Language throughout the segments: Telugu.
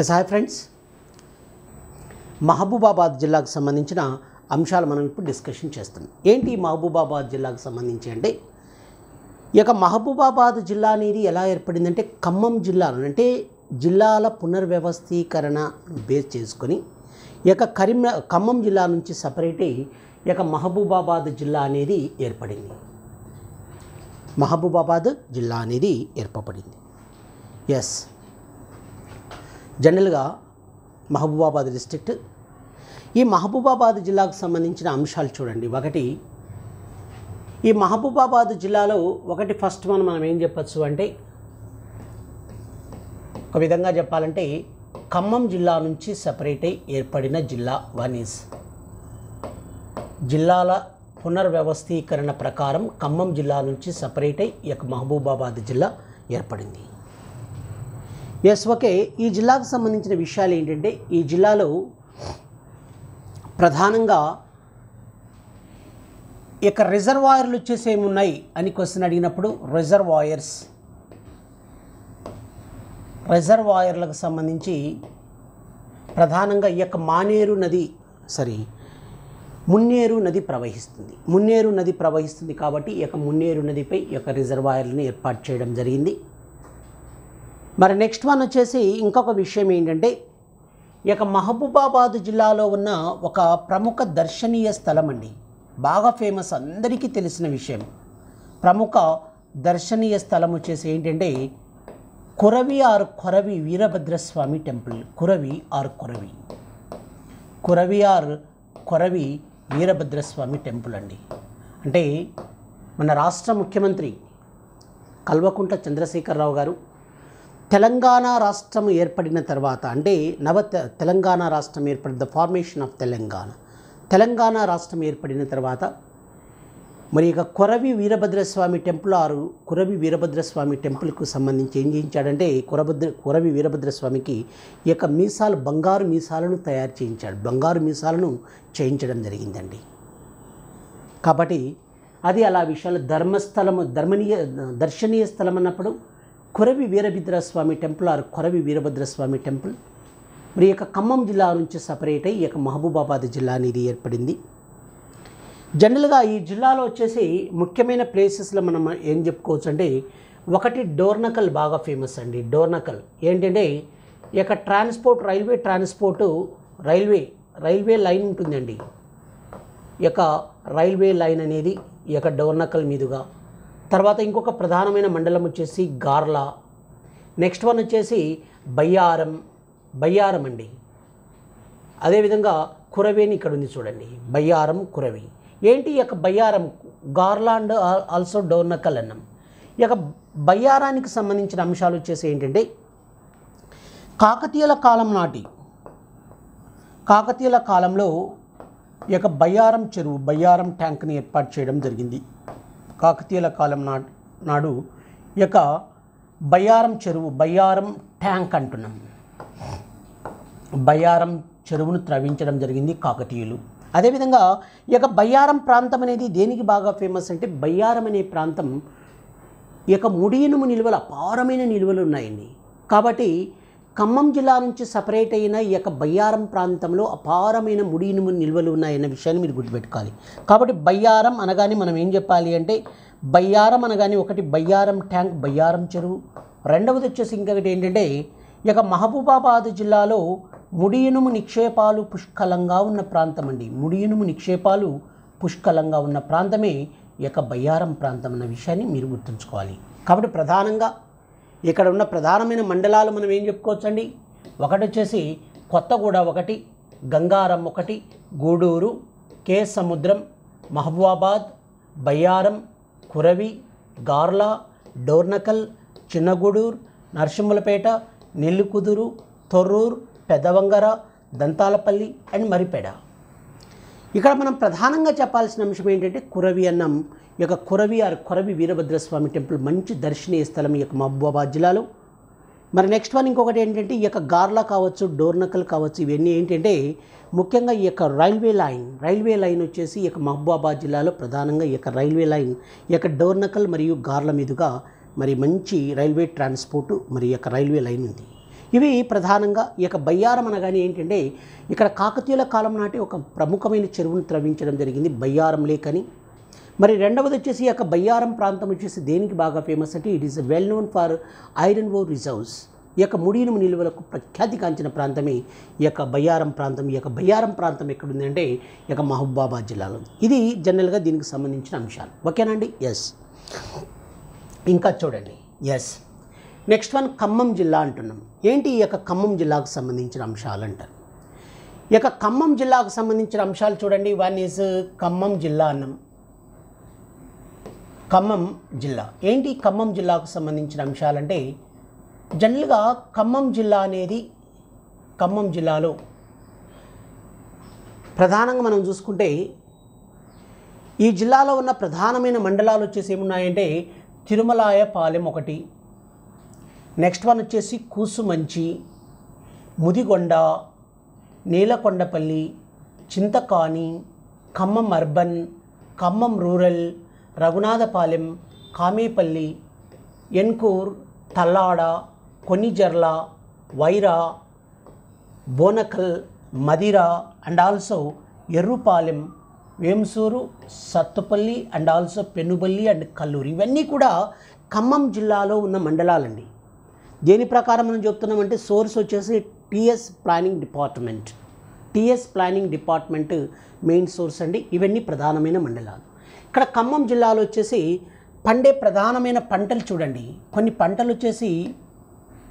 ఎస్ హాయ్ ఫ్రెండ్స్ మహబూబాబాద్ జిల్లాకు సంబంధించిన అంశాలు మనం ఇప్పుడు డిస్కషన్ చేస్తున్నాం ఏంటి మహబూబాబాద్ జిల్లాకు సంబంధించి అంటే ఇక మహబూబాబాద్ జిల్లా అనేది ఎలా ఏర్పడిందంటే ఖమ్మం జిల్లా అంటే జిల్లాల పునర్వ్యవస్థీకరణ బేస్ చేసుకొని ఇక కరీం ఖమ్మం జిల్లా నుంచి సపరేట్ ఇక మహబూబాబాద్ జిల్లా అనేది ఏర్పడింది మహబూబాబాద్ జిల్లా అనేది ఏర్పడింది ఎస్ జనరల్గా మహబూబాబాద్ డిస్టిక్ట్ ఈ మహబూబాబాద్ జిల్లాకు సంబంధించిన అంశాలు చూడండి ఒకటి ఈ మహబూబాబాద్ జిల్లాలో ఒకటి ఫస్ట్ మనం మనం ఏం చెప్పచ్చు అంటే ఒక విధంగా చెప్పాలంటే ఖమ్మం జిల్లా నుంచి సపరేట్ అయి ఏర్పడిన జిల్లా వన్ ఈజ్ జిల్లాల పునర్వ్యవస్థీకరణ ప్రకారం ఖమ్మం జిల్లా నుంచి సపరేట్ అయి ఈ యొక్క మహబూబాబాద్ జిల్లా ఏర్పడింది ఎస్ ఓకే ఈ జిల్లాకు సంబంధించిన విషయాలు ఏంటంటే ఈ జిల్లాలో ప్రధానంగా ఇక రిజర్వాయర్లు వచ్చేసి ఏమున్నాయి అని క్వశ్చన్ అడిగినప్పుడు రిజర్వాయర్స్ రిజర్వాయర్లకు సంబంధించి ప్రధానంగా ఈ యొక్క మానేరు నది సారీ మున్నేరు నది ప్రవహిస్తుంది మున్నేరు నది ప్రవహిస్తుంది కాబట్టి ఈ యొక్క మున్నేరు నదిపై ఈ యొక్క రిజర్వాయర్లను ఏర్పాటు చేయడం జరిగింది మరి నెక్స్ట్ వన్ వచ్చేసి ఇంకొక విషయం ఏంటంటే ఇక మహబూబాబాద్ జిల్లాలో ఉన్న ఒక ప్రముఖ దర్శనీయ స్థలం అండి బాగా ఫేమస్ అందరికీ తెలిసిన విషయం ప్రముఖ దర్శనీయ స్థలం వచ్చేసి ఏంటంటే Kuravi or Koravi Veerabhadraswamy temple Kuravi or Koravi Kuravi or Koravi Veerabhadraswamy temple అండి అంటే మన రాష్ట్ర ముఖ్యమంత్రి కల్వకుంట్ల చంద్రశేఖరరావు గారు తెలంగాణ రాష్ట్రం ఏర్పడిన తర్వాత అంటే నవ తెలంగాణ రాష్ట్రం ఏర్పడిన the formation of Telangana Telangana రాష్ట్రం ఏర్పడిన తర్వాత మరి ఇక కొరవి వీరభద్రస్వామి టెంపుల్ ఆరు కురవి వీరభద్రస్వామి టెంపుల్కు సంబంధించి ఏం చేయించాడంటే కురభద్ర కురవి వీరభద్రస్వామికి ఈ యొక్క మీసాలు బంగారు మీసాలను తయారు చేయించాడు బంగారు మీసాలను చేయించడం జరిగిందండి కాబట్టి అది అలా విషయాలు ధర్మస్థలము ధర్మనీయ దర్శనీయ స్థలం అన్నప్పుడు Koravi Veerabhadraswamy temple or Koravi Veerabhadraswamy temple మరి యొక్క ఖమ్మం జిల్లా నుంచి సపరేట్ అయ్యి యొక్క మహబూబాబాద్ జిల్లా అనేది ఏర్పడింది జనరల్గా ఈ జిల్లాలో వచ్చేసి ముఖ్యమైన ప్లేసెస్లో మనం ఏం చెప్పుకోవచ్చు అంటే ఒకటి డోర్నకల్ బాగా ఫేమస్ అండి డోర్నకల్ ఏంటంటే ఈ యొక్క transport railway transport railway railway line ఉంటుందండి ఈ యొక్క రైల్వే లైన్ అనేది ఈ యొక్క డోర్నకల్ మీదుగా తర్వాత ఇంకొక ప్రధానమైన మండలం వచ్చేసి గార్లా నెక్స్ట్ వన్ వచ్చేసి బయ్యారం బయ్యారం అండి అదేవిధంగా కురవేని ఇక్కడ ఉంది చూడండి బయ్యారం కురవి ఏంటి ఈ యొక్క బయ్యారం గార్లా అండ్ ఆల్సో డోర్నకల్ అన్నం ఈ యొక్క బయ్యారానికి సంబంధించిన అంశాలు వచ్చేసి ఏంటంటే కాకతీయుల కాలం నాటి కాకతీయుల కాలంలో ఈ యొక్క బయ్యారం చెరువు బయ్యారం ట్యాంక్ని ఏర్పాటు చేయడం జరిగింది కాకతీయుల కాలం నా నాడు యొక్క బయ్యారం చెరువు బయ్యారం ట్యాంక్ అంటున్నాం బయ్యారం చెరువును త్రవించడం జరిగింది కాకతీయులు అదేవిధంగా ఈ యొక్క బయ్యారం ప్రాంతం అనేది దేనికి బాగా ఫేమస్ అంటే బయ్యారం అనే ప్రాంతం ఈ యొక్క ముడియనుము నిల్వలు అపారమైన నిల్వలు ఉన్నాయండి కాబట్టి ఖమ్మం జిల్లా నుంచి సపరేట్ అయిన ఈ యొక్క బయ్యారం ప్రాంతంలో అపారమైన ముడి ఇనుము నిల్వలు ఉన్నాయన్న విషయాన్ని మీరు గుర్తుపెట్టుకోవాలి కాబట్టి బయ్యారం అనగానే మనం ఏం చెప్పాలి అంటే బయ్యారం అనగానే ఒకటి బయ్యారం ట్యాంక్ బయ్యారం చెరువు రెండవది వచ్చేసి ఇంకొకటి ఏంటంటే ఈ మహబూబాబాద్ జిల్లాలో ముడి ఇనుము నిక్షేపాలు పుష్కలంగా ఉన్న ప్రాంతం అండి ముడి ఇనుము నిక్షేపాలు పుష్కలంగా ఉన్న ప్రాంతమే ఈ యొక్క బయ్యారం ప్రాంతం అన్న విషయాన్ని మీరు గుర్తుంచుకోవాలి కాబట్టి ప్రధానంగా ఇక్కడ ఉన్న ప్రధానమైన మండలాలు మనం ఏం చెప్పుకోవచ్చండి ఒకటి వచ్చేసి కొత్తగూడ ఒకటి గంగారం ఒకటి గూడూరు కే సముద్రం మహబూబాబాద్ బయ్యారం కురవి గార్లా డోర్నకల్ చిన్నగూడూరు నరసింహులపేట నెల్లికుదురు తొర్రూరు పెదవంగర దంతాలపల్లి అండ్ మరిపేడ ఇక్కడ మనం ప్రధానంగా చెప్పాల్సిన అంశం ఏంటంటే కురవి అన్నం ఈ యొక్క కురవి ఆర్ కురవి వీరభద్రస్వామి టెంపుల్ మంచి దర్శనీయ స్థలం ఈ యొక్క మహబూబాబాద్ జిల్లాలో మరి నెక్స్ట్ వన్ ఇంకొకటి ఏంటంటే ఈ యొక్క గార్లా కావచ్చు డోర్నకల్ కావచ్చు ఇవన్నీ ఏంటంటే ముఖ్యంగా ఈ యొక్క రైల్వే లైన్ రైల్వే లైన్ వచ్చేసి ఈ యొక్క మహబూబాబాద్ జిల్లాలో ప్రధానంగా ఈ యొక్క రైల్వే లైన్ ఈ యొక్క డోర్నకల్ మరియు గార్ల మీదుగా మరి మంచి రైల్వే ట్రాన్స్పోర్టు మరి యొక్క రైల్వే లైన్ ఉంది ఇవి ప్రధానంగా ఈ యొక్క బయ్యారం అనగానే ఏంటంటే ఇక్కడ కాకతీయుల కాలం నాటి ఒక ప్రముఖమైన చెరువును త్రవించడం జరిగింది బయ్యారం లేక్ అని మరి రెండవది వచ్చేసి ఈ బయ్యారం ప్రాంతం వచ్చేసి దేనికి బాగా ఫేమస్ అంటే it is well known for iron ore reserves ఈ యొక్క ముడినుము నిల్వలకు ప్రఖ్యాతిగాంచిన ప్రాంతమే ఈ యొక్క బయ్యారం ప్రాంతం ఈ యొక్క బయ్యారం ప్రాంతం ఎక్కడుందంటే ఈ యొక్క మహబూబాబాద్ జిల్లాలో ఇది జనరల్గా దీనికి సంబంధించిన అంశాలు ఓకేనండి ఎస్ ఇంకా చూడండి ఎస్ నెక్స్ట్ వన్ ఖమ్మం జిల్లా అంటున్నాం ఏంటి ఈ యొక్క ఖమ్మం జిల్లాకు సంబంధించిన అంశాలు అంటారు ఈ యొక్క ఖమ్మం జిల్లాకు సంబంధించిన అంశాలు చూడండి వన్ ఈజ్ ఖమ్మం జిల్లా అన్నం ఖమ్మం జిల్లా ఏంటి ఖమ్మం జిల్లాకు సంబంధించిన అంశాలంటే జనరల్గా ఖమ్మం జిల్లా అనేది ఖమ్మం జిల్లాలో ప్రధానంగా మనం చూసుకుంటే ఈ జిల్లాలో ఉన్న ప్రధానమైన మండలాలు వచ్చేసి ఏమున్నాయంటే తిరుమలాయపాలెం ఒకటి నెక్స్ట్ వన్ వచ్చేసి Kusumanchi Mudigonda Nelakondapalli Chintakani Khammam urban Khammam rural Raghunathapalem Kamepalli Enkoor Thallada Konijerla Wyra Bonakal Madhira and also Yerrupalem Vemsoor Sathupalli and also Penuballi and Kalluru ఇవన్నీ కూడా ఖమ్మం జిల్లాలో ఉన్న మండలాలండి దేని ప్రకారం మనం చెప్తున్నామంటే సోర్స్ వచ్చేసి TS planning department TS planning department main source అండి ఇవన్నీ ప్రధానమైన మండలాలు ఇక్కడ ఖమ్మం జిల్లాలో వచ్చేసి పండే ప్రధానమైన పంటలు చూడండి కొన్ని పంటలు వచ్చేసి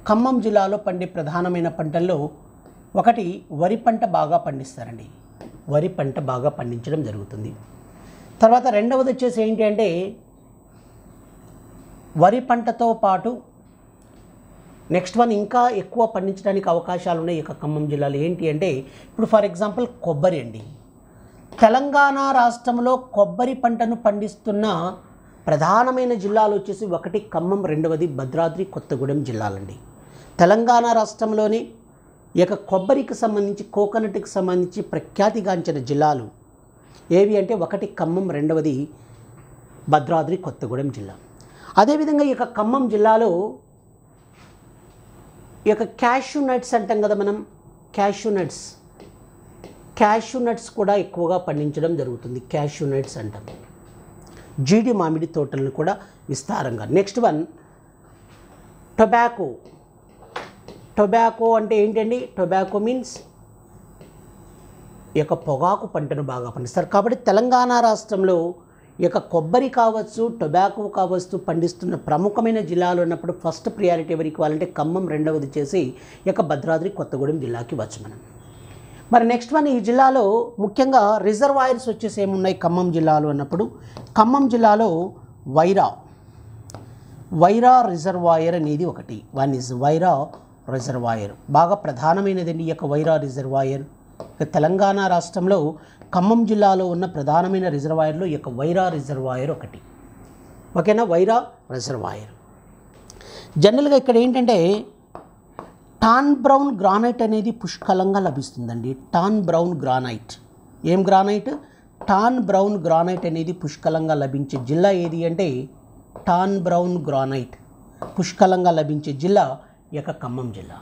ఖమ్మం జిల్లాలో పండే ప్రధానమైన పంటల్లో ఒకటి వరి పంట బాగా పండిస్తారండి వరి పంట బాగా పండించడం జరుగుతుంది తర్వాత రెండవది వచ్చేసి ఏంటి అంటే వరి పంటతో పాటు నెక్స్ట్ వన్ ఇంకా ఎక్కువ పండించడానికి అవకాశాలు ఉన్నాయి ఇక ఖమ్మం జిల్లాలో ఏంటి అంటే ఇప్పుడు ఫర్ ఎగ్జాంపుల్ కొబ్బరి అండి తెలంగాణ రాష్ట్రంలో కొబ్బరి పంటను పండిస్తున్న ప్రధానమైన జిల్లాలు వచ్చేసి ఒకటి ఖమ్మం రెండవది భద్రాద్రి కొత్తగూడెం జిల్లాలండి తెలంగాణ రాష్ట్రంలోని ఇక కొబ్బరికి సంబంధించి కోకోనట్కి సంబంధించి ప్రఖ్యాతిగాంచిన జిల్లాలు ఏవి అంటే ఒకటి ఖమ్మం రెండవది భద్రాద్రి కొత్తగూడెం జిల్లా అదేవిధంగా ఇక ఖమ్మం జిల్లాలో ఈ యొక్క క్యాష్యూ నట్స్ అంటాం కదా మనం క్యాష్యూ నట్స్ క్యాష్యూ నట్స్ కూడా ఎక్కువగా పండించడం జరుగుతుంది క్యాష్యూ నట్స్ అంటాం జీడి మామిడి తోటలను కూడా విస్తారంగా నెక్స్ట్ వన్ టొబాకో టొబాకో అంటే ఏంటండి టొబాకో మీన్స్ ఈ యొక్క పొగాకు పంటను బాగా పండిస్తారు కాబట్టి తెలంగాణ రాష్ట్రంలో ఈ యొక్క కొబ్బరి కావచ్చు టొబాకో కావచ్చు పండిస్తున్న ప్రముఖమైన జిల్లాలు ఉన్నప్పుడు ఫస్ట్ ప్రియారిటీ ఎవరికి ఇవ్వాలంటే ఖమ్మం రెండవది చేసి ఇక యొక్క భద్రాద్రి కొత్తగూడెం జిల్లాకి వచ్చు మనం మరి నెక్స్ట్ వన్ ఈ జిల్లాలో ముఖ్యంగా రిజర్వాయర్స్ వచ్చేసి ఏమున్నాయి ఖమ్మం జిల్లాలో అన్నప్పుడు ఖమ్మం జిల్లాలో వైరా వైరా రిజర్వాయర్ అనేది ఒకటి వన్ ఇస్ వైరా రిజర్వాయర్ బాగా ప్రధానమైనదండి ఈ యొక్క వైరా రిజర్వాయర్ తెలంగాణ రాష్ట్రంలో ఖమ్మం జిల్లాలో ఉన్న ప్రధానమైన రిజర్వాయర్లో ఈ యొక్క వైరా రిజర్వాయర్ ఒకటి ఓకేనా వైరా రిజర్వాయర్ జనరల్గా ఇక్కడ ఏంటంటే టాన్ బ్రౌన్ గ్రానైట్ అనేది పుష్కలంగా లభిస్తుందండి టాన్ బ్రౌన్ గ్రానైట్ ఏం గ్రానైట్ టాన్ బ్రౌన్ గ్రానైట్ అనేది పుష్కలంగా లభించే జిల్లా ఏది అంటే టాన్ బ్రౌన్ గ్రానైట్ పుష్కలంగా లభించే జిల్లా ఈ యొక్క ఖమ్మం జిల్లా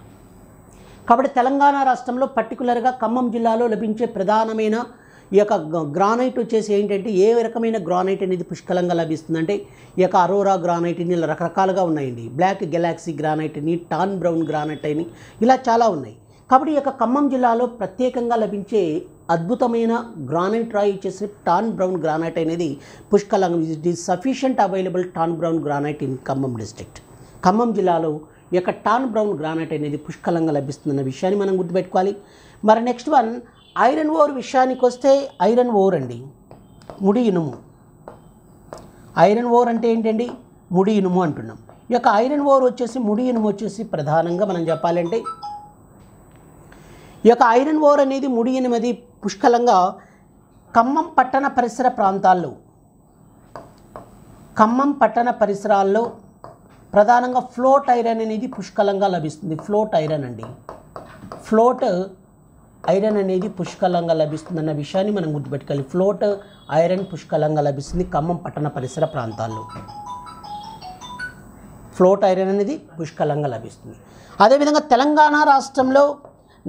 కాబట్టి తెలంగాణ రాష్ట్రంలో పర్టికులర్గా ఖమ్మం జిల్లాలో లభించే ప్రధానమైన ఈ యొక్క గ్రానైట్ వచ్చేసి ఏంటంటే ఏ రకమైన గ్రానైట్ అనేది పుష్కలంగా లభిస్తుంది అంటే ఈ యొక్క అరోరా గ్రానైట్ అని ఇలా రకరకాలుగా ఉన్నాయండి బ్లాక్ గెలాక్సీ గ్రానైట్ అని టాన్ బ్రౌన్ గ్రానైట్ అని ఇలా చాలా ఉన్నాయి కాబట్టి ఈ యొక్క ఖమ్మం జిల్లాలో ప్రత్యేకంగా లభించే అద్భుతమైన గ్రానైట్ రాయి వచ్చేసి టాన్ బ్రౌన్ గ్రానైట్ అనేది పుష్కలంగా it is sufficient available tan brown granite in Khammam district Khammam జిల్లాలో ఈ యొక్క టాన్ బ్రౌన్ గ్రానైట్ అనేది పుష్కలంగా లభిస్తుందన్న విషయాన్ని మనం గుర్తుపెట్టుకోవాలి మరి నెక్స్ట్ వన్ ఐరన్ ఓర్ విషయానికి వస్తే ఐరన్ ఓర్ అండి ముడి ఇనుము ఐరన్ ఓర్ అంటే ఏంటండి ముడి ఇనుము అంటున్నాం ఈ యొక్క ఐరన్ ఓర్ వచ్చేసి ముడి ఇనుము వచ్చేసి ప్రధానంగా మనం చెప్పాలంటే ఈ యొక్క ఐరన్ ఓర్ అనేది ముడి ఇనుమది పుష్కలంగా ఖమ్మం పట్టణ పరిసర ప్రాంతాల్లో ఖమ్మం పట్టణ పరిసరాల్లో ప్రధానంగా ఫ్లోట్ ఐరన్ అనేది పుష్కలంగా లభిస్తుంది ఫ్లోట్ ఐరన్ అండి ఫ్లోట్ ఐరన్ అనేది పుష్కలంగా లభిస్తుందన్న విషయాన్ని మనం గుర్తుపెట్టుకోవాలి ఫ్లోట్ ఐరన్ పుష్కలంగా లభిస్తుంది ఖమ్మం పట్టణ పరిసర ప్రాంతాల్లో ఫ్లోట్ ఐరన్ అనేది పుష్కలంగా లభిస్తుంది అదేవిధంగా తెలంగాణ రాష్ట్రంలో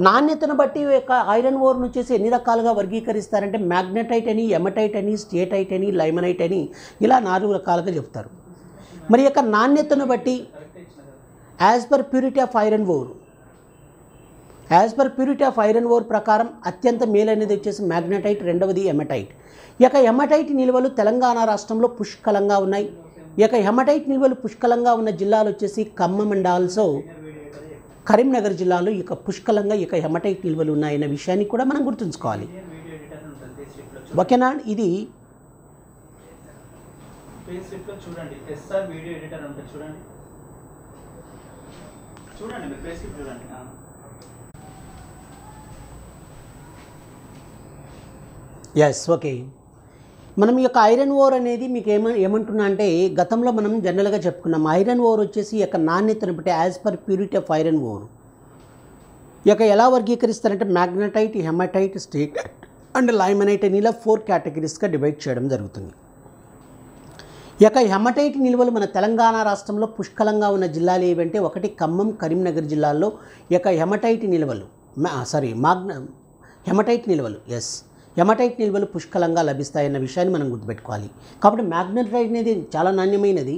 నాణ్యతను బట్టి యొక్క ఐరన్ ఓర్ను వచ్చేసి ఎన్ని రకాలుగా వర్గీకరిస్తారంటే మ్యాగ్నెటైట్ అని ఎమటైట్ అని స్టేటైట్ అని లైమనైట్ అని ఇలా నాలుగు రకాలుగా చెప్తారు మరి యొక్క నాణ్యతను బట్టి as per purity of iron ore as per purity of iron ore ప్రకారం అత్యంత మేలైనది వచ్చేసి మ్యాగ్నటైట్ రెండవది ఎమటైట్ ఇక ఎమటైట్ నిల్వలు తెలంగాణ రాష్ట్రంలో పుష్కలంగా ఉన్నాయి ఇక హెమటైట్ నిల్వలు పుష్కలంగా ఉన్న జిల్లాలు వచ్చేసి ఖమ్మం అండ్ ఆల్సో కరీంనగర్ జిల్లాలో ఇక పుష్కలంగా ఇక హెమటైట్ నిల్వలు ఉన్నాయన్న విషయాన్ని కూడా మనం గుర్తుంచుకోవాలి ఓకేనా ఇది చూడండి చూడండి ఎస్ ఓకే మనం ఈ యొక్క ఐరన్ ఓర్ అనేది మీకు ఏమ ఏమంటున్నా అంటే గతంలో మనం జనరల్గా చెప్పుకున్నాం ఐరన్ ఓర్ వచ్చేసి ఈ యొక్క నాణ్యతను బట్టి as per purity of iron ore ఈ యొక్క ఎలా వర్గీకరిస్తారంటే magnetite hematite state and limonite అని ఇలా ఫోర్ కేటగిరీస్గా డివైడ్ చేయడం జరుగుతుంది ఈ యొక్క హెమటైట్ నిల్వలు మన తెలంగాణ రాష్ట్రంలో పుష్కలంగా ఉన్న జిల్లాలు ఏవంటే ఒకటి ఖమ్మం కరీంనగర్ జిల్లాల్లో ఈ యొక్క హెమటైట్ నిల్వలు సారీ మాగ్న హెమటైట్ నిల్వలు ఎస్ ఎమటైట్ నిల్వలు పుష్కలంగా లభిస్తాయన్న విషయాన్ని మనం గుర్తుపెట్టుకోవాలి కాబట్టి మ్యాగ్నెటైట్ అనేది చాలా నాణ్యమైనది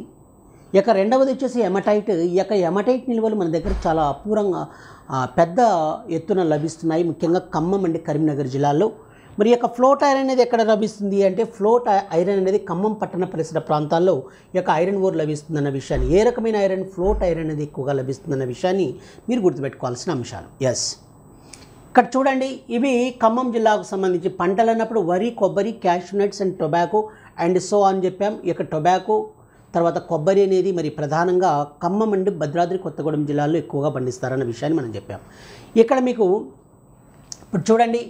ఇక రెండవది వచ్చేసి ఎమటైట్ ఈ యొక్క ఎమటైట్ నిల్వలు మన దగ్గర చాలా అపూర్వంగా పెద్ద ఎత్తున లభిస్తున్నాయి ముఖ్యంగా ఖమ్మం అండి కరీంనగర్ జిల్లాలో మరి యొక్క ఫ్లోట్ ఐరన్ అనేది ఎక్కడ లభిస్తుంది అంటే ఫ్లోట్ ఐరన్ అనేది ఖమ్మం పట్టణ పరిసర ప్రాంతాల్లో ఈ యొక్క ఐరన్ ఓర్ లభిస్తుందన్న విషయాన్ని ఏ రకమైన ఐరన్ ఫ్లోట్ ఐరన్ అనేది ఎక్కువగా లభిస్తుందన్న విషయాన్ని మీరు గుర్తుపెట్టుకోవాల్సిన అంశాలు ఎస్ ఇక్కడ చూడండి ఇవి ఖమ్మం జిల్లాకు సంబంధించి పంటలు అన్నప్పుడు వరి కొబ్బరి nuts and tobacco and so అని చెప్పాం ఇక టొబాకో తర్వాత కొబ్బరి అనేది మరి ప్రధానంగా ఖమ్మం అండ్ భద్రాద్రి కొత్తగూడెం జిల్లాల్లో ఎక్కువగా పండిస్తారన్న విషయాన్ని మనం చెప్పాం ఇక్కడ మీకు ఇప్పుడు చూడండి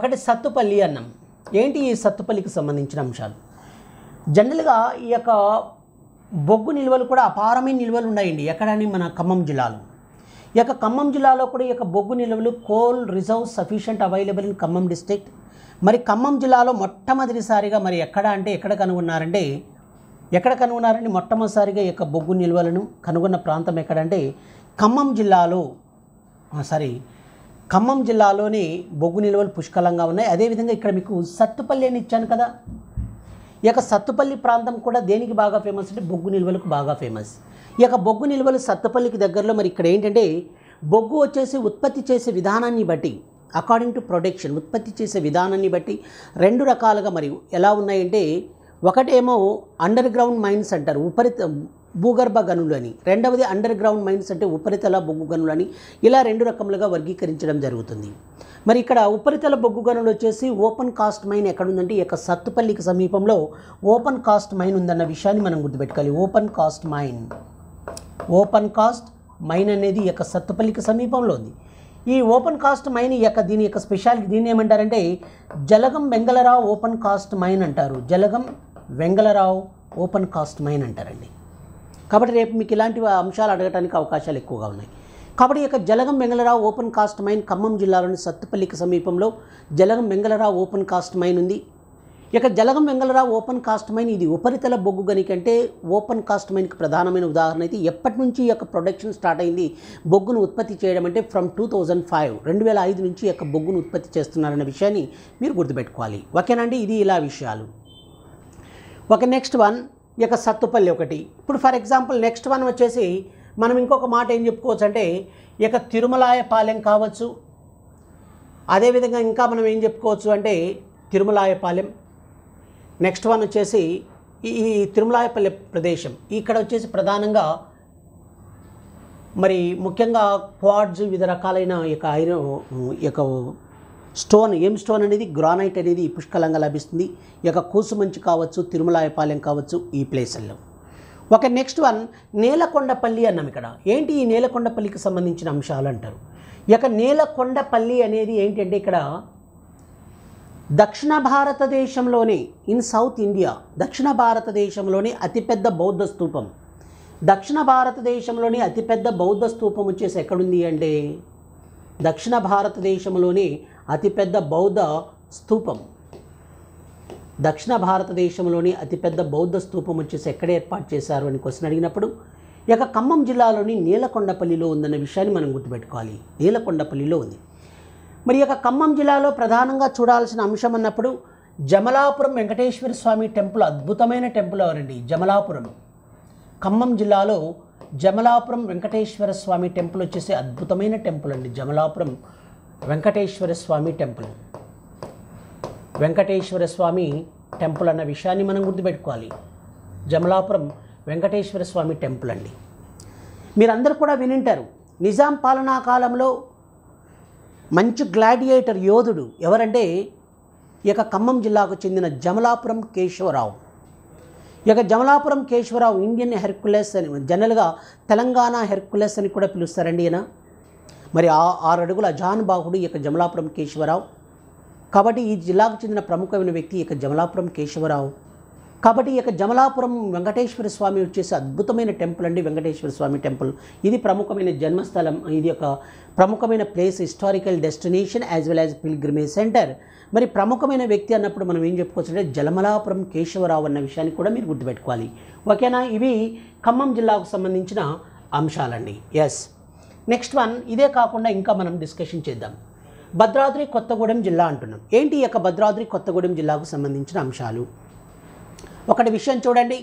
ఒకటి సత్తుపల్లి అన్నం ఏంటి ఈ సత్తుపల్లికి సంబంధించిన అంశాలు జనరల్గా ఈ యొక్క బొగ్గు నిల్వలు కూడా అపారమైన నిల్వలు ఉన్నాయండి ఎక్కడని మన ఖమ్మం జిల్లాలో ఈ యొక్క ఖమ్మం జిల్లాలో కూడా ఈ యొక్క బొగ్గు నిల్వలు coal reserve sufficient available in Khammam district మరి ఖమ్మం జిల్లాలో మొట్టమొదటిసారిగా మరి ఎక్కడ అంటే ఎక్కడ కనుగొన్నారంటే ఎక్కడ కనుగొన్నారంటే మొట్టమొదటిసారిగా ఈ యొక్క బొగ్గు నిల్వలను కనుగొన్న ప్రాంతం ఎక్కడంటే ఖమ్మం జిల్లాలో సారీ ఖమ్మం జిల్లాలోని బొగ్గు నిల్వలు పుష్కలంగా ఉన్నాయి అదేవిధంగా ఇక్కడ మీకు సత్తుపల్లి అని ఇచ్చాను కదా ఈ యొక్క సత్తుపల్లి ప్రాంతం కూడా దేనికి బాగా ఫేమస్ అంటే బొగ్గు నిల్వలకు బాగా ఫేమస్ ఈ యొక్క బొగ్గు నిల్వలు సత్తపల్లికి దగ్గరలో మరి ఇక్కడ ఏంటంటే బొగ్గు వచ్చేసి ఉత్పత్తి చేసే విధానాన్ని బట్టి అకార్డింగ్ టు ప్రొడక్షన్ ఉత్పత్తి చేసే విధానాన్ని బట్టి రెండు రకాలుగా మరియు ఎలా ఉన్నాయంటే ఒకటేమో అండర్ గ్రౌండ్ మైన్స్ అంటారు ఉపరిత భూగర్భ గనులు అని రెండవది అండర్ గ్రౌండ్ మైన్స్ అంటే ఉపరితల బొగ్గు గనులు అని ఇలా రెండు రకములుగా వర్గీకరించడం జరుగుతుంది మరి ఇక్కడ ఉపరితల బొగ్గు గనులు వచ్చేసి ఓపెన్ కాస్ట్ మైన్ ఎక్కడుందంటే ఈ యొక్క సత్తుపల్లికి సమీపంలో ఓపెన్ కాస్ట్ మైన్ ఉందన్న విషయాన్ని మనం గుర్తుపెట్టుకోవాలి open cast mine open cast mine అనేది యొక్క సత్తుపల్లికి సమీపంలో ఉంది ఈ ఓపెన్ కాస్ట్ మైన్ యొక్క దీని యొక్క స్పెషాలిటీ దీన్ని ఏమంటారంటే Jalagam Vengala Rao open cast mine అంటారు Jalagam Vengala Rao open cast mine అంటారండి కాబట్టి రేపు మీకు ఇలాంటి అంశాలు అడగడానికి అవకాశాలు ఎక్కువగా ఉన్నాయి కాబట్టి ఇక యొక్క Jalagam Vengala Rao open cast mine Khammam జిల్లాలోని సత్తుపల్లికి సమీపంలో Jalagam Vengala Rao open cast mine ఉంది ఇక Jalagam Vengala Rao open cast mine ఇది ఉపరితల బొగ్గు గని కంటే ఓపెన్ కాస్ట్ మైన్కి ప్రధానమైన ఉదాహరణ అయితే ఎప్పటి నుంచి యొక్క ప్రొడక్షన్ స్టార్ట్ అయింది బొగ్గును ఉత్పత్తి చేయడం అంటే ఫ్రమ్ టూ థౌజండ్ ఫైవ్ రెండు వేల ఐదు నుంచి యొక్క బొగ్గును ఉత్పత్తి చేస్తున్నారన్న విషయాన్ని మీరు గుర్తుపెట్టుకోవాలి ఓకేనా అండి ఇది ఇలా విషయాలు ఒక నెక్స్ట్ వన్ యొక్క సత్తుపల్లి ఒకటి ఇప్పుడు ఫర్ ఎగ్జాంపుల్ నెక్స్ట్ వన్ వచ్చేసి మనం ఇంకొక మాట ఏం చెప్పుకోవచ్చు అంటే ఇక తిరుమలాయపాలెం కావచ్చు అదేవిధంగా ఇంకా మనం ఏం చెప్పుకోవచ్చు అంటే తిరుమలాయపాలెం నెక్స్ట్ వన్ వచ్చేసి ఈ తిరుమలాయపల్లి ప్రదేశం ఇక్కడ వచ్చేసి ప్రధానంగా మరి ముఖ్యంగా క్వాడ్స్ వివిధ రకాలైన యొక్క ఐరన్ యొక్క స్టోన్ ఏం స్టోన్ అనేది గ్రానైట్ అనేది పుష్కలంగా లభిస్తుంది ఇక యొక్క కూసుమంచి కావచ్చు తిరుమలాయపాలెం కావచ్చు ఈ ప్లేసుల్లో ఒక నెక్స్ట్ వన్ నేలకొండపల్లి అన్నాం ఇక్కడ ఏంటి ఈ నేలకొండపల్లికి సంబంధించిన అంశాలు అంటారు ఇక యొక్క నేలకొండపల్లి అనేది ఏంటంటే ఇక్కడ దక్షిణ భారతదేశంలోని ఇన్ సౌత్ ఇండియా దక్షిణ భారతదేశంలోని అతిపెద్ద బౌద్ధ స్తూపం దక్షిణ భారతదేశంలోని అతిపెద్ద బౌద్ధ స్తూపం వచ్చేసి ఎక్కడుంది అంటే దక్షిణ భారతదేశంలోని అతిపెద్ద బౌద్ధ స్తూపం దక్షిణ భారతదేశంలోని అతిపెద్ద బౌద్ధ స్తూపం వచ్చేసి ఎక్కడ ఏర్పాటు చేశారు అని క్వశ్చన్ అడిగినప్పుడు ఇక ఖమ్మం జిల్లాలోని నీలకొండపల్లిలో ఉందన్న విషయాన్ని మనం గుర్తుపెట్టుకోవాలి నీలకొండపల్లిలో ఉంది మరి యొక్క ఖమ్మం జిల్లాలో ప్రధానంగా చూడాల్సిన అంశం అన్నప్పుడు జమలాపురం వెంకటేశ్వర స్వామి టెంపుల్ అద్భుతమైన టెంపుల్ ఎవరండి జమలాపురం ఖమ్మం జిల్లాలో జమలాపురం వెంకటేశ్వర స్వామి టెంపుల్ వచ్చేసి అద్భుతమైన టెంపుల్ అండి జమలాపురం వెంకటేశ్వర స్వామి టెంపుల్ వెంకటేశ్వర స్వామి టెంపుల్ అన్న విషయాన్ని మనం గుర్తుపెట్టుకోవాలి జమలాపురం వెంకటేశ్వర స్వామి టెంపుల్ అండి మీరందరూ కూడా వినింటారు నిజాం పాలనా కాలంలో మంచి గ్లాడియేటర్ యోధుడు ఎవరంటే ఇక ఖమ్మం జిల్లాకు చెందిన జమలాపురం కేశవరావు ఇక జమలాపురం కేశవరావు ఇండియన్ హెర్కులెస్ అని జనరల్గా తెలంగాణ హెర్కులెస్ అని కూడా పిలుస్తారండి ఈయన మరి ఆ ఆరు అడుగుల బాహుడు ఈ యొక్క జమలాపురం కేశవరావు కాబట్టి ఈ జిల్లాకు చెందిన ప్రముఖమైన వ్యక్తి ఇక జమలాపురం కేశవరావు కాబట్టి ఈ యొక్క జమలాపురం వెంకటేశ్వర స్వామి వచ్చేసి అద్భుతమైన టెంపుల్ అండి వెంకటేశ్వర స్వామి టెంపుల్ ఇది ప్రముఖమైన జన్మస్థలం ఇది ఒక ప్రముఖమైన place historical destination as well as pilgrimage centre మరి ప్రముఖమైన వ్యక్తి అన్నప్పుడు మనం ఏం చెప్పుకోవచ్చు అంటే జలమలాపురం కేశవరావు అన్న విషయాన్ని కూడా మీరు గుర్తుపెట్టుకోవాలి ఓకేనా ఇవి ఖమ్మం జిల్లాకు సంబంధించిన అంశాలండి ఎస్ నెక్స్ట్ వన్ ఇదే కాకుండా ఇంకా మనం డిస్కషన్ చేద్దాం భద్రాద్రి కొత్తగూడెం జిల్లా అంటున్నాం ఏంటి ఈ యొక్క భద్రాద్రి కొత్తగూడెం జిల్లాకు సంబంధించిన అంశాలు ఒకటి విషయం చూడండి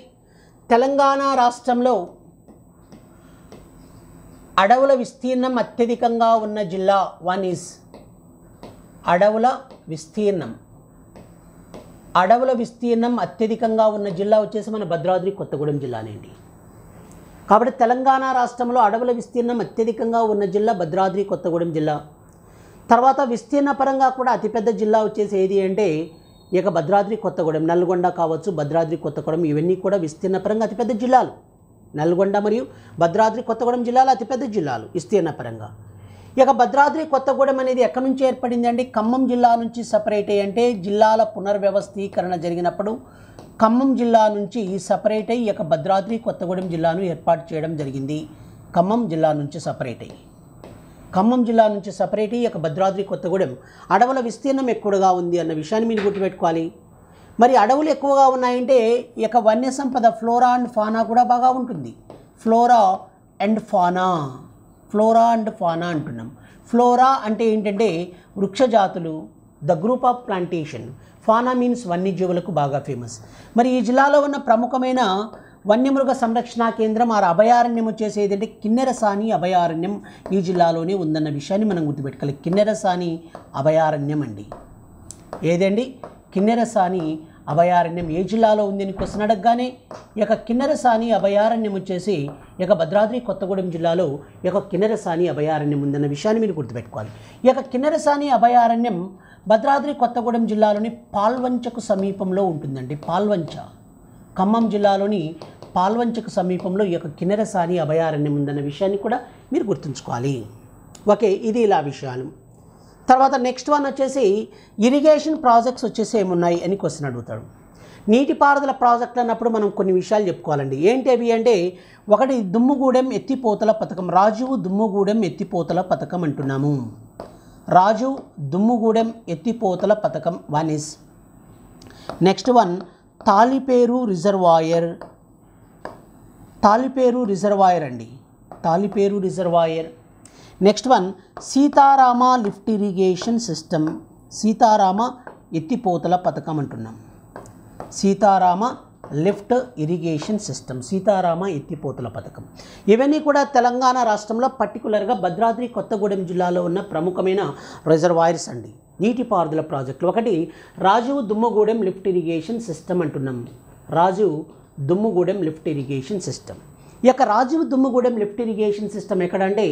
తెలంగాణ రాష్ట్రంలో అడవుల విస్తీర్ణం అత్యధికంగా ఉన్న జిల్లా వన్ ఈజ్ అడవుల విస్తీర్ణం అడవుల విస్తీర్ణం అత్యధికంగా ఉన్న జిల్లా వచ్చేసి మన భద్రాద్రి కొత్తగూడెం జిల్లానేండి కాబట్టి తెలంగాణ రాష్ట్రంలో అడవుల విస్తీర్ణం అత్యధికంగా ఉన్న జిల్లా భద్రాద్రి కొత్తగూడెం జిల్లా తర్వాత విస్తీర్ణ పరంగా కూడా అతిపెద్ద జిల్లా వచ్చేసి ఏది అంటే ఇక భద్రాద్రి కొత్తగూడెం నల్గొండ కావచ్చు భద్రాద్రి కొత్తగూడెం ఇవన్నీ కూడా విస్తీర్ణపరంగా అతిపెద్ద జిల్లాలు నల్గొండ మరియు భద్రాద్రి కొత్తగూడెం జిల్లాలు అతిపెద్ద జిల్లాలు విస్తీర్ణపరంగా ఇక భద్రాద్రి కొత్తగూడెం అనేది ఎక్కడి నుంచి ఏర్పడిందండి ఖమ్మం జిల్లా నుంచి సపరేట్ అయ్యి అంటే జిల్లాల పునర్వ్యవస్థీకరణ జరిగినప్పుడు ఖమ్మం జిల్లా నుంచి ఈ సపరేట్ అయ్యి ఇక భద్రాద్రి కొత్తగూడెం జిల్లాను ఏర్పాటు చేయడం జరిగింది ఖమ్మం జిల్లా నుంచి సపరేట్ అయ్యి ఖమ్మం జిల్లా నుంచి సపరేట్ ఈ యొక్క భద్రాద్రి కొత్తగూడెం అడవుల విస్తీర్ణం ఎక్కువగా ఉంది అన్న విషయాన్ని మీరు గుర్తుపెట్టుకోవాలి మరి అడవులు ఎక్కువగా ఉన్నాయంటే ఈ యొక్క వన్య సంపద ఫ్లోరా అండ్ ఫానా కూడా బాగా ఉంటుంది flora and fauna flora and fauna అంటున్నాం ఫ్లోరా అంటే ఏంటంటే వృక్షజాతులు the group of plantation fauna means వన్యజీవులకు బాగా ఫేమస్ మరి ఈ జిల్లాలో ఉన్న ప్రముఖమైన వన్యమృగ సంరక్షణ కేంద్రం ఆ అభయారణ్యం వచ్చేసి ఏదంటే కిన్నెరసాని అభయారణ్యం ఈ జిల్లాలోనే ఉందన్న విషయాన్ని మనం గుర్తుపెట్టుకోవాలి కిన్నెరసాని అభయారణ్యం అండి ఏదండి కిన్నెరసాని అభయారణ్యం ఏ జిల్లాలో ఉంది అని క్వశ్చన్ అడగగానే ఇక కిన్నెరసాని అభయారణ్యం వచ్చేసి ఇక భద్రాద్రి కొత్తగూడెం జిల్లాలో ఇక కిన్నెరసాని అభయారణ్యం ఉందన్న విషయాన్ని మీరు గుర్తుపెట్టుకోవాలి ఇక కిన్నెరసాని అభయారణ్యం భద్రాద్రి కొత్తగూడెం జిల్లాలోని పాల్వంచకు సమీపంలో ఉంటుందండి పాల్వంచ ఖమ్మం జిల్లాలోని పాల్వంచకు సమీపంలో ఈ యొక్క కిన్నెరసాని అభయారణ్యం ఉందన్న విషయాన్ని కూడా మీరు గుర్తుంచుకోవాలి ఓకే ఇది ఇలా విషయాలు తర్వాత నెక్స్ట్ వన్ వచ్చేసి ఇరిగేషన్ ప్రాజెక్ట్స్ వచ్చేసి ఏమున్నాయి అని క్వశ్చన్ అడుగుతాడు నీటిపారుదల ప్రాజెక్టులు అన్నప్పుడు మనం కొన్ని విషయాలు చెప్పుకోవాలండి ఏంటి అవి అంటే ఒకటి దుమ్ముగూడెం ఎత్తిపోతల పథకం రాజీవ్ దుమ్ముగూడెం ఎత్తిపోతల పథకం అంటున్నాము రాజు దుమ్ముగూడెం ఎత్తిపోతల పథకం one is next one Taliperu reservoir Taliperu reservoir అండి Taliperu reservoir next one Sitarama lift irrigation system Sitarama ఎత్తిపోతల పథకం అంటున్నాం Sitarama lift irrigation system Sitarama ఎత్తిపోతుల పథకం ఇవన్నీ కూడా తెలంగాణ రాష్ట్రంలో పర్టికులర్గా భద్రాద్రి కొత్తగూడెం జిల్లాలో ఉన్న ప్రముఖమైన రిజర్వాయర్స్ అండి నీటిపారుదల ప్రాజెక్టులు ఒకటి Raju Dummugudem lift irrigation system అంటున్నాం Raju Dummugudem lift irrigation system ఈ యొక్క Rajiv Dummugudem lift irrigation system ఎక్కడంటే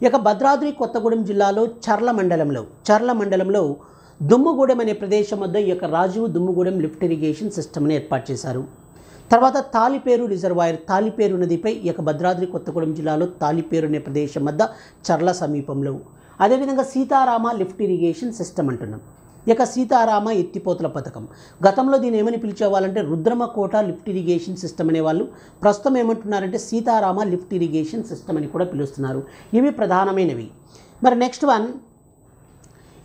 ఈ యొక్క భద్రాద్రి కొత్తగూడెం జిల్లాలో చర్ల మండలంలో చర్ల మండలంలో దుమ్ముగూడెం అనే ప్రదేశం వద్ద ఈ యొక్క రాజీవ్ దుమ్ముగూడెం లిఫ్ట్ ఇరిగేషన్ సిస్టమ్ని ఏర్పాటు చేశారు తర్వాత తాలిపేరు రిజర్వాయర్ తాలిపేరు నదిపై ఈ యొక్క భద్రాద్రి కొత్తగూడెం జిల్లాలో తాలిపేరు అనే ప్రదేశం వద్ద చర్ల సమీపంలో అదేవిధంగా సీతారామ లిఫ్ట్ ఇరిగేషన్ సిస్టమ్ అంటున్నాం ఇక సీతారామ ఎత్తిపోతల పథకం గతంలో దీని ఏమని పిలిచేవాళ్ళంటే రుద్రమకోట లిఫ్ట్ ఇరిగేషన్ సిస్టమ్ అనేవాళ్ళు ప్రస్తుతం ఏమంటున్నారంటే సీతారామ లిఫ్ట్ ఇరిగేషన్ సిస్టమ్ అని కూడా పిలుస్తున్నారు ఇవి ప్రధానమైనవి మరి నెక్స్ట్ వన్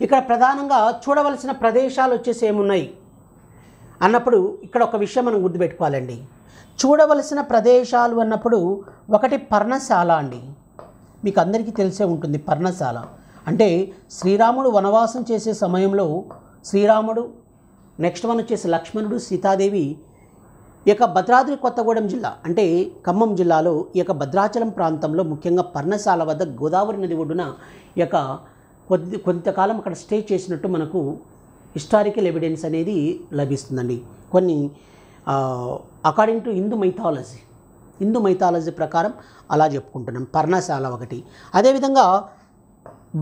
ఇక్కడ ప్రధానంగా చూడవలసిన ప్రదేశాలు వచ్చేసి ఏమున్నాయి అన్నప్పుడు ఇక్కడ ఒక విషయం మనం గుర్తుపెట్టుకోవాలండి చూడవలసిన ప్రదేశాలు అన్నప్పుడు ఒకటి పర్ణశాల అండి మీకు అందరికీ తెలిసే ఉంటుంది పర్ణశాల అంటే శ్రీరాముడు వనవాసం చేసే సమయంలో శ్రీరాముడు నెక్స్ట్ వన్ వచ్చేసి లక్ష్మణుడు సీతాదేవి ఈ యొక్క భద్రాద్రి కొత్తగూడెం జిల్లా అంటే ఖమ్మం జిల్లాలో ఈ యొక్క భద్రాచలం ప్రాంతంలో ముఖ్యంగా పర్ణశాల వద్ద గోదావరి నది ఒడ్డున ఈ యొక్క కొద్ది కొంతకాలం అక్కడ స్టే చేసినట్టు మనకు హిస్టారికల్ ఎవిడెన్స్ అనేది లభిస్తుందండి కొన్ని according to Hindu mythology Hindu mythology ప్రకారం అలా చెప్పుకుంటున్నాం పర్ణశాల ఒకటి అదేవిధంగా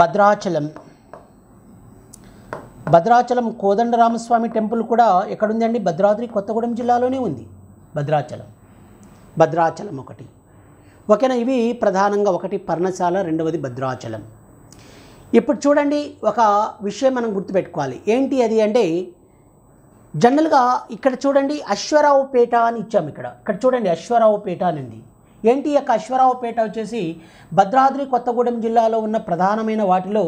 భద్రాచలం భద్రాచలం కోదండరామస్వామి టెంపుల్ కూడా ఎక్కడుందండి భద్రాద్రి కొత్తగూడెం జిల్లాలోనే ఉంది భద్రాచలం భద్రాచలం ఒకటి ఓకేనా ఇవి ప్రధానంగా ఒకటి పర్ణశాల రెండవది భద్రాచలం ఇప్పుడు చూడండి ఒక విషయం మనం గుర్తుపెట్టుకోవాలి ఏంటి అది అంటే జనరల్గా ఇక్కడ చూడండి అశ్వరావుపేట అని ఇచ్చాము ఇక్కడ ఇక్కడ చూడండి అశ్వరావుపేట అనింది ఏంటి యొక్క అశ్వరావుపేట వచ్చేసి భద్రాద్రి కొత్తగూడెం జిల్లాలో ఉన్న ప్రధానమైన వాటిలో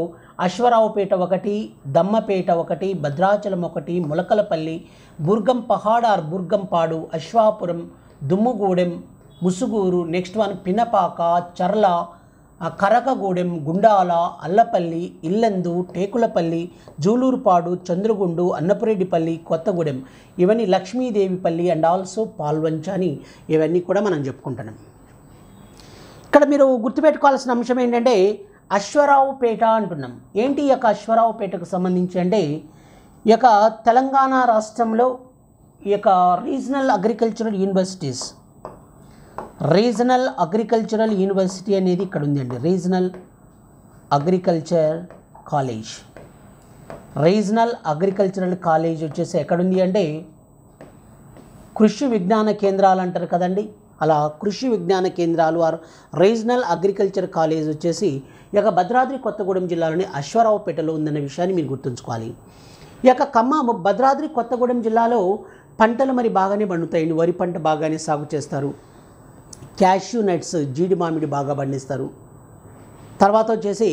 అశ్వరావుపేట ఒకటి దమ్మపేట ఒకటి భద్రాచలం ఒకటి Mulakalapalli Burgampahad Burgampadu Aswapuram Dummugudem Musuguru next one Pinapaka Cherla Karakagudem Gundala Allapalli Yellandu Tekulapalli Julurpadu Chandrugonda Annapureddypalli Kothagudem ఇవన్నీ లక్ష్మీదేవిపల్లి అండ్ ఆల్సో అని ఇవన్నీ కూడా మనం చెప్పుకుంటున్నాం ఇక్కడ మీరు గుర్తుపెట్టుకోవాల్సిన అంశం ఏంటంటే అశ్వరావుపేట అంటున్నాం ఏంటి ఈ యొక్క అశ్వరావుపేటకు సంబంధించి అంటే ఈ యొక్క తెలంగాణ రాష్ట్రంలో ఈ యొక్క regional agricultural universities regional agricultural university అనేది ఇక్కడ ఉందండి regional agriculture college regional agricultural college వచ్చేసి ఎక్కడుంది అంటే కృషి విజ్ఞాన కేంద్రాలు అంటారు కదండి అలా కృషి విజ్ఞాన కేంద్రాలు ఆర్ రీజనల్ అగ్రికల్చర్ కాలేజ్ వచ్చేసి ఇక యొక్క భద్రాద్రి కొత్తగూడెం జిల్లాలోని అశ్వరావుపేటలో ఉందన్న విషయాన్ని మీరు గుర్తుంచుకోవాలి ఇక యొక్క కమ్మ భద్రాద్రి కొత్తగూడెం జిల్లాలో పంటలు మరి బాగానే పండుతాయండి వరి పంట బాగానే సాగు చేస్తారు క్యాష్యూ నట్స్ జీడి మామిడి బాగా పండిస్తారు తర్వాత వచ్చేసి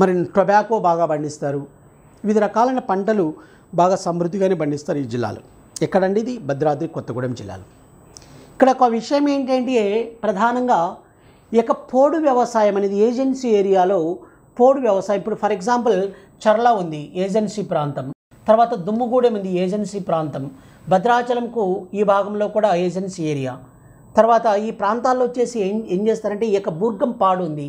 మరి టొబాకో బాగా పండిస్తారు వివిధ రకాలైన పంటలు బాగా సమృద్ధిగానే పండిస్తారు ఈ జిల్లాలో ఎక్కడండి ఇది భద్రాద్రి కొత్తగూడెం జిల్లాలో ఇక్కడ ఒక విషయం ఏంటంటే ప్రధానంగా ఇక పోడు వ్యవసాయం అనేది ఏజెన్సీ ఏరియాలో పోడు వ్యవసాయం ఇప్పుడు ఫర్ ఎగ్జాంపుల్ చర్ల ఉంది ఏజెన్సీ ప్రాంతం తర్వాత దుమ్ముగూడెం ఉంది ఏజెన్సీ ప్రాంతం భద్రాచలంకు ఈ భాగంలో కూడా ఏజెన్సీ ఏరియా తర్వాత ఈ ప్రాంతాల్లో వచ్చేసి ఏం ఏం చేస్తారంటే ఈ యొక్క బుర్గంపాడు ఉంది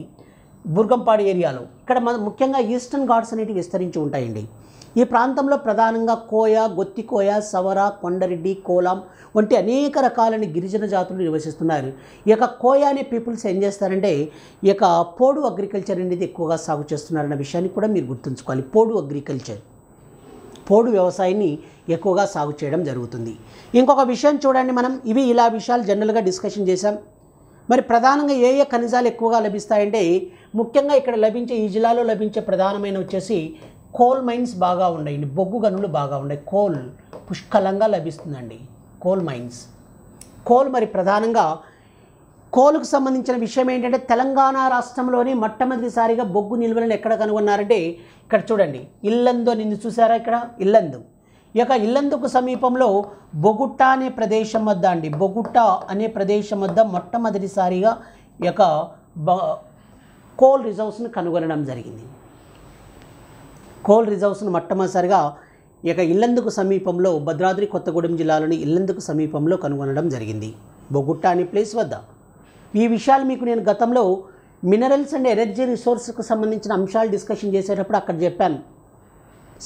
బుర్గంపాడు ఏరియాలో ఇక్కడ మన ముఖ్యంగా ఈస్టర్న్ ఘాట్స్ అనేవి విస్తరించి ఉంటాయండి ఈ ప్రాంతంలో ప్రధానంగా కోయ గొత్తికోయ సవర కొండరెడ్డి కోలాం వంటి అనేక రకాలైన గిరిజన జాతులు నివసిస్తున్నారు ఈ యొక్క కోయ అనే పీపుల్స్ ఏం చేస్తారంటే ఈ యొక్క పోడు అగ్రికల్చర్ అనేది ఎక్కువగా సాగు చేస్తున్నారన్న విషయాన్ని కూడా మీరు గుర్తుంచుకోవాలి పోడు అగ్రికల్చర్ పోడు వ్యవసాయాన్ని ఎక్కువగా సాగు చేయడం జరుగుతుంది ఇంకొక విషయం చూడండి మనం ఇవి ఇలా విషయాలు జనరల్గా డిస్కషన్ చేశాం మరి ప్రధానంగా ఏ ఏ ఖనిజాలు ఎక్కువగా లభిస్తాయంటే ముఖ్యంగా ఇక్కడ లభించే ఈ జిల్లాలో లభించే ప్రధానమైన వచ్చేసి కోల్ మైన్స్ బాగా ఉన్నాయి బొగ్గు గనులు బాగా ఉన్నాయి కోల్ పుష్కలంగా లభిస్తుందండి కోల్ మైన్స్ కోల్ మరి ప్రధానంగా కోలుకు సంబంధించిన విషయం ఏంటంటే తెలంగాణ రాష్ట్రంలోని మొట్టమొదటిసారిగా బొగ్గు నిల్వలను ఎక్కడ కనుగొన్నారంటే ఇక్కడ చూడండి ఇల్లందు నిన్ను చూసారా ఇక్కడ ఇల్లందు ఈ యొక్క ఇల్లందుకు సమీపంలో బొగుట్ట అనే ప్రదేశం వద్ద అండి బొగుట్ట అనే ప్రదేశం వద్ద మొట్టమొదటిసారిగా ఈ యొక్క కోల్ రిజర్వ్స్ను కనుగొనడం జరిగింది కోల్ రిజర్వ్స్ను మొట్టమొదటిసారిగా ఈ యొక్క ఇల్లందుకు సమీపంలో భద్రాద్రి కొత్తగూడెం జిల్లాలోని ఇల్లందుకు సమీపంలో కనుగొనడం జరిగింది బొగుట్ట అనే ప్లేస్ వద్ద ఈ విషయాలు మీకు నేను గతంలో మినరల్స్ అండ్ ఎనర్జీ రిసోర్స్కు సంబంధించిన అంశాలు డిస్కషన్ చేసేటప్పుడు అక్కడ చెప్పాను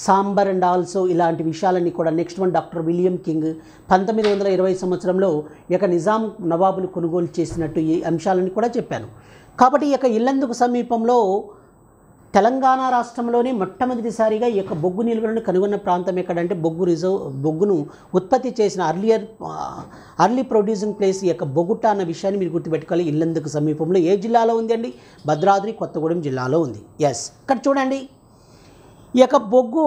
సాంబర్ అండ్ ఆల్సో ఇలాంటి విషయాలన్నీ కూడా next one doctor William King పంతొమ్మిది వందల ఇరవై సంవత్సరంలో ఇక నిజాం నవాబులు కొనుగోలు చేసినట్టు ఈ అంశాలన్నీ కూడా చెప్పాను కాబట్టి ఇక ఇల్లందుకు సమీపంలో తెలంగాణ రాష్ట్రంలోనే మొట్టమొదటిసారిగా ఈ యొక్క బొగ్గు నిల్వలను కనుగొన్న ప్రాంతం ఎక్కడంటే బొగ్గు రిజర్వ్ బొగ్గును ఉత్పత్తి చేసిన అర్లియర్ అర్లీ ప్రొడ్యూసింగ్ ప్లేస్ ఈ యొక్క బొగుట అన్న విషయాన్ని మీరు గుర్తుపెట్టుకోవాలి ఇల్లందుకు సమీపంలో ఏ జిల్లాలో ఉందండి భద్రాద్రి కొత్తగూడెం జిల్లాలో ఉంది ఎస్ ఇక్కడ చూడండి ఈ యొక్క బొగ్గు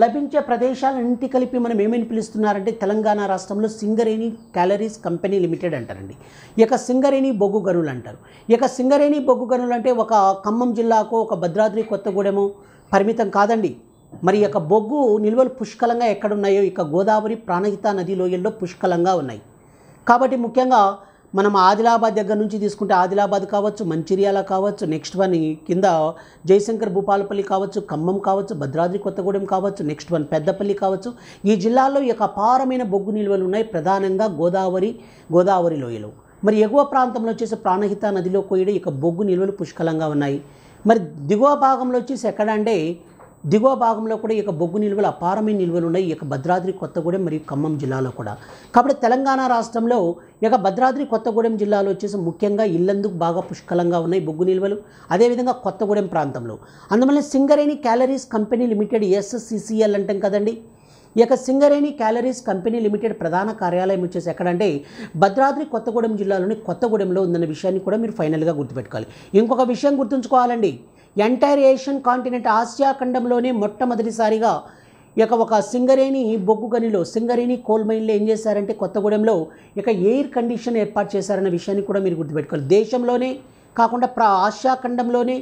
లభించే ప్రదేశాలన్నింటి కలిపి మనం ఏమని పిలుస్తున్నారంటే తెలంగాణ రాష్ట్రంలో సింగరేణి క్యాలరీస్ కంపెనీ లిమిటెడ్ అంటారండి ఈ యొక్క సింగరేణి బొగ్గు గనులు అంటారు ఈ యొక్క సింగరేణి బొగ్గు గనులు అంటే ఒక ఖమ్మం జిల్లాకు ఒక భద్రాద్రి కొత్తగూడెము పరిమితం కాదండి మరి యొక్క బొగ్గు నిల్వలు పుష్కలంగా ఎక్కడున్నాయో ఇక గోదావరి ప్రాణహిత నది లోయల్లో పుష్కలంగా ఉన్నాయి కాబట్టి ముఖ్యంగా మనం ఆదిలాబాద్ దగ్గర నుంచి తీసుకుంటే ఆదిలాబాద్ కావచ్చు మంచిర్యాల కావచ్చు నెక్స్ట్ వన్ కింద జయశంకర్ భూపాలపల్లి కావచ్చు ఖమ్మం కావచ్చు భద్రాద్రి కొత్తగూడెం కావచ్చు నెక్స్ట్ వన్ పెద్దపల్లి కావచ్చు ఈ జిల్లాలో ఈ యొక్క అపారమైన బొగ్గు నిల్వలు ఉన్నాయి ప్రధానంగా గోదావరి గోదావరి లోయలు మరి ఎగువ ప్రాంతంలో వచ్చేసి ప్రాణహిత నదిలో కోయడం ఇక బొగ్గు నిల్వలు పుష్కలంగా ఉన్నాయి మరి దిగువ భాగంలో వచ్చేసి ఎక్కడ అంటే దిగువ భాగంలో కూడా ఈ యొక్క బొగ్గు నిల్వలు అపారమైన నిల్వలు ఉన్నాయి ఈ యొక్క భద్రాద్రి కొత్తగూడెం మరియు ఖమ్మం జిల్లాలో కూడా కాబట్టి తెలంగాణ రాష్ట్రంలో ఈ భద్రాద్రి కొత్తగూడెం జిల్లాలో వచ్చేసి ముఖ్యంగా ఇల్లందుకు బాగా పుష్కలంగా ఉన్నాయి బొగ్గు నిల్వలు అదేవిధంగా కొత్తగూడెం ప్రాంతంలో అందువల్ల Singareni collieries company limited SSCCL అంటాం కదండి ఈ యొక్క సింగరేణి క్యాలరీస్ కంపెనీ లిమిటెడ్ ప్రధాన కార్యాలయం వచ్చేసి ఎక్కడంటే భద్రాద్రి కొత్తగూడెం జిల్లాలోని కొత్తగూడెంలో ఉందన్న విషయాన్ని కూడా మీరు ఫైనల్గా గుర్తుపెట్టుకోవాలి ఇంకొక విషయం గుర్తుంచుకోవాలండి ఎంటైర్ ఏషియన్ కాంటినెంట్ ఆసియా ఖండంలోనే మొట్టమొదటిసారిగా ఇక ఒక సింగరేణి బొగ్గు గనిలో సింగరేణి కోల్ మైన్లో ఏం చేశారంటే కొత్తగూడెంలో ఇక ఎయిర్ కండిషన్ ఏర్పాటు చేశారన్న విషయాన్ని కూడా మీరు గుర్తుపెట్టుకోవాలి దేశంలోనే కాకుండా ప్ర ఆసియా ఖండంలోనే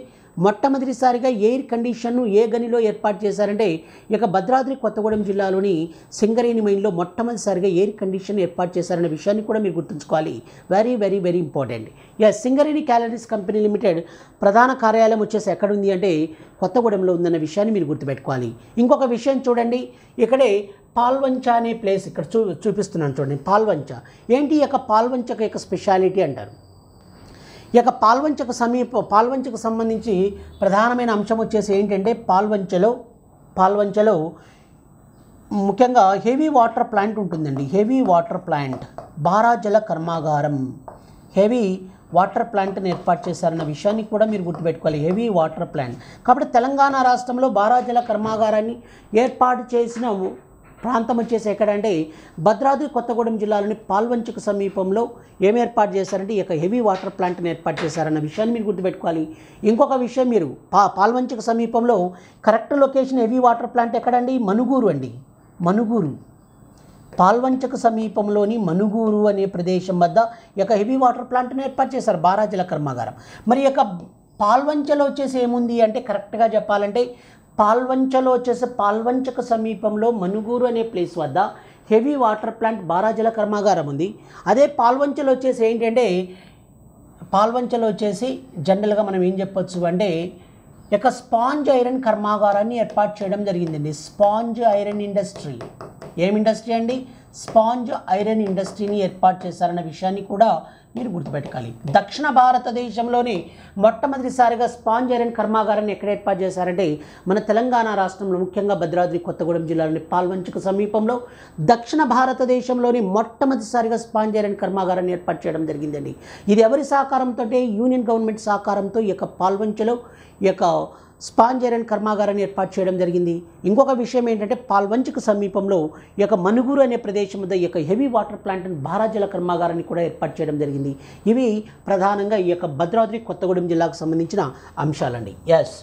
మొట్టమొదటిసారిగా ఎయిర్ కండిషన్ను ఏ గనిలో ఏర్పాటు చేశారంటే ఇక భద్రాద్రి కొత్తగూడెం జిల్లాలోని సింగరేణి మైన్లో మొట్టమొదటిసారిగా ఎయిర్ కండిషన్ ఏర్పాటు చేశారనే విషయాన్ని కూడా మీరు గుర్తుంచుకోవాలి వెరీ వెరీ వెరీ ఇంపార్టెంట్ ఇక సింగరేణి క్యాలరీస్ కంపెనీ లిమిటెడ్ ప్రధాన కార్యాలయం వచ్చేసి ఎక్కడ ఉంది అంటే కొత్తగూడెంలో ఉందన్న విషయాన్ని మీరు గుర్తుపెట్టుకోవాలి ఇంకొక విషయం చూడండి ఇక్కడే పాల్వంచ అనే ప్లేస్ ఇక్కడ చూ చూపిస్తున్నాను చూడండి పాల్వంచ ఏంటి యొక్క పాల్వంచక యొక్క స్పెషాలిటీ అంటారు ఇక పాల్వంచకు సమీప పాల్వంచకు సంబంధించి ప్రధానమైన అంశం వచ్చేసి ఏంటంటే పాల్వంచలో పాల్వంచలో ముఖ్యంగా హెవీ వాటర్ ప్లాంట్ ఉంటుందండి హెవీ వాటర్ ప్లాంట్ బారాజల కర్మాగారం హెవీ వాటర్ ప్లాంట్ని ఏర్పాటు చేశారన్న విషయాన్ని కూడా మీరు గుర్తుపెట్టుకోవాలి హెవీ వాటర్ ప్లాంట్ కాబట్టి తెలంగాణ రాష్ట్రంలో బారాజల కర్మాగారాన్ని ఏర్పాటు చేసిన ప్రాంతం వచ్చేసి ఎక్కడంటే భద్రాద్రి కొత్తగూడెం జిల్లాలోని పాల్వంచుకు సమీపంలో ఏం ఏర్పాటు చేశారంటే ఈ యొక్క హెవీ వాటర్ ప్లాంట్ని ఏర్పాటు చేశారన్న విషయాన్ని మీరు గుర్తుపెట్టుకోవాలి ఇంకొక విషయం మీరు పా పాల్వంచుకు సమీపంలో correct location heavy water plant ఎక్కడండి మనుగూరు అండి మనుగూరు పాల్వంచకు సమీపంలోని మనుగూరు అనే ప్రదేశం వద్ద యొక్క హెవీ వాటర్ ప్లాంట్ని ఏర్పాటు చేశారు బారాజల కర్మాగారం మరి యొక్క పాల్వంచలో వచ్చేసి ఏముంది అంటే కరెక్ట్గా చెప్పాలంటే పాల్వంచలో వచ్చేసి పాల్వంచక సమీపంలో మనుగూరు అనే ప్లేస్ వద్ద హెవీ వాటర్ ప్లాంట్ బారాజల కర్మాగారం ఉంది అదే పాల్వంచలో వచ్చేసి ఏంటంటే పాల్వంచలో వచ్చేసి జనరల్గా మనం ఏం చెప్పొచ్చు అంటే ఇక స్పాంజ్ ఐరన్ కర్మాగారాన్ని ఏర్పాటు చేయడం జరిగిందండి స్పాంజ్ ఐరన్ ఇండస్ట్రీ ఏం ఇండస్ట్రీ అండి స్పాంజ్ ఐరన్ ఇండస్ట్రీని ఏర్పాటు చేశారన్న విషయాన్ని కూడా మీరు గుర్తుపెట్టుకోవాలి దక్షిణ భారతదేశంలోని మొట్టమొదటిసారిగా స్పాంజ్ ఐరన్ కర్మాగారాన్ని ఎక్కడ ఏర్పాటు చేశారంటే మన తెలంగాణ రాష్ట్రంలో ముఖ్యంగా భద్రాద్రి కొత్తగూడెం జిల్లాలోని పాల్వంచుకు సమీపంలో దక్షిణ భారతదేశంలోని మొట్టమొదటిసారిగా స్పాంజ్ ఐరన్ కర్మాగారాన్ని ఏర్పాటు చేయడం జరిగిందండి ఇది ఎవరి సహకారంతో యూనియన్ గవర్నమెంట్ సహకారంతో ఈ యొక్క పాల్వంచలో ఈ యొక్క అండ్ కర్మాగారాన్ని ఏర్పాటు చేయడం జరిగింది ఇంకొక విషయం ఏంటంటే పాల్వంచుకు సమీపంలో ఈ యొక్క మనుగురు అనే ప్రదేశం వద్ద ఈ యొక్క హెవీ వాటర్ ప్లాంట్ భారాజల కర్మాగారాన్ని కూడా ఏర్పాటు చేయడం జరిగింది ఇవి ప్రధానంగా ఈ యొక్క భద్రాద్రి కొత్తగూడెం జిల్లాకు సంబంధించిన అంశాలండి ఎస్